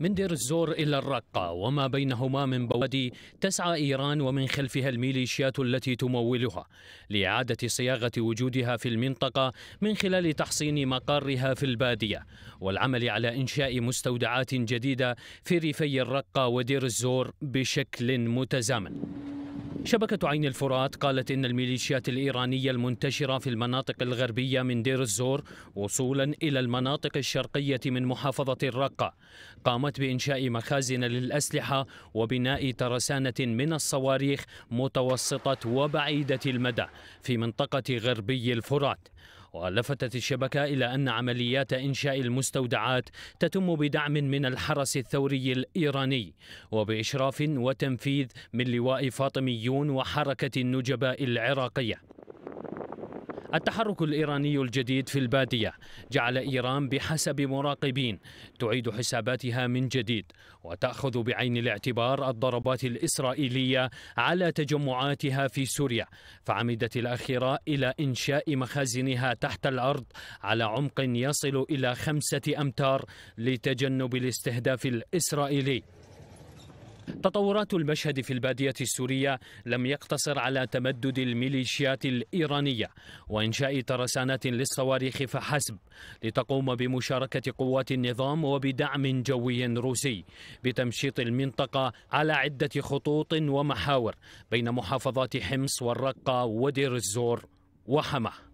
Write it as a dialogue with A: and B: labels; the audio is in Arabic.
A: من دير الزور إلى الرقة وما بينهما من بوادي تسعى إيران ومن خلفها الميليشيات التي تمولها لإعادة صياغة وجودها في المنطقة من خلال تحصين مقرها في البادية والعمل على إنشاء مستودعات جديدة في ريفي الرقة ودير الزور بشكل متزامن شبكة عين الفرات قالت إن الميليشيات الإيرانية المنتشرة في المناطق الغربية من دير الزور وصولا إلى المناطق الشرقية من محافظة الرقة قامت بإنشاء مخازن للأسلحة وبناء ترسانة من الصواريخ متوسطة وبعيدة المدى في منطقة غربي الفرات ولفتت الشبكة إلى أن عمليات إنشاء المستودعات تتم بدعم من الحرس الثوري الإيراني وبإشراف وتنفيذ من لواء فاطميون وحركة النجباء العراقية التحرك الإيراني الجديد في البادية جعل إيران بحسب مراقبين تعيد حساباتها من جديد وتأخذ بعين الاعتبار الضربات الإسرائيلية على تجمعاتها في سوريا فعمدت الأخيرة إلى إنشاء مخازنها تحت الأرض على عمق يصل إلى خمسة أمتار لتجنب الاستهداف الإسرائيلي تطورات المشهد في البادية السورية لم يقتصر على تمدد الميليشيات الإيرانية وإنشاء ترسانات للصواريخ فحسب لتقوم بمشاركة قوات النظام وبدعم جوي روسي بتمشيط المنطقة على عدة خطوط ومحاور بين محافظات حمص والرقة ودير الزور وحماه